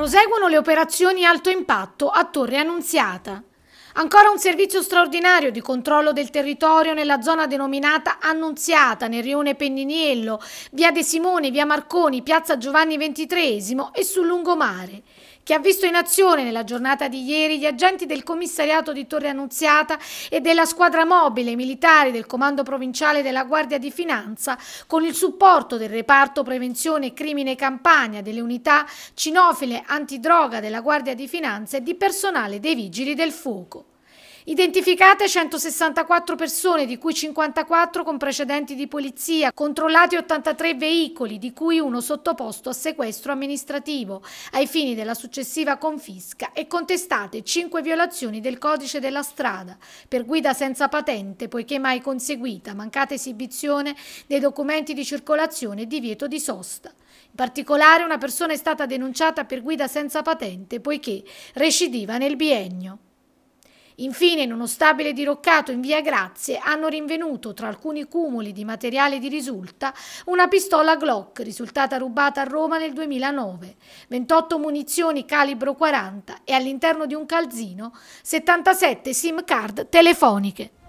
Proseguono le operazioni alto impatto a Torre Annunziata. Ancora un servizio straordinario di controllo del territorio nella zona denominata Annunziata, nel rione Penniniello, via De Simone, via Marconi, piazza Giovanni XXIII e sul lungomare, che ha visto in azione nella giornata di ieri gli agenti del commissariato di Torre Annunziata e della squadra mobile militari del comando provinciale della Guardia di Finanza con il supporto del reparto prevenzione crimine Campania, delle unità cinofile antidroga della Guardia di Finanza e di personale dei Vigili del Fuoco. Identificate 164 persone, di cui 54 con precedenti di polizia, controllati 83 veicoli, di cui uno sottoposto a sequestro amministrativo, ai fini della successiva confisca e contestate 5 violazioni del codice della strada, per guida senza patente, poiché mai conseguita, mancata esibizione dei documenti di circolazione e divieto di sosta. In particolare una persona è stata denunciata per guida senza patente, poiché recidiva nel biennio. Infine, in uno stabile diroccato in via Grazie, hanno rinvenuto tra alcuni cumuli di materiale di risulta una pistola Glock risultata rubata a Roma nel 2009, 28 munizioni calibro 40 e all'interno di un calzino 77 SIM card telefoniche.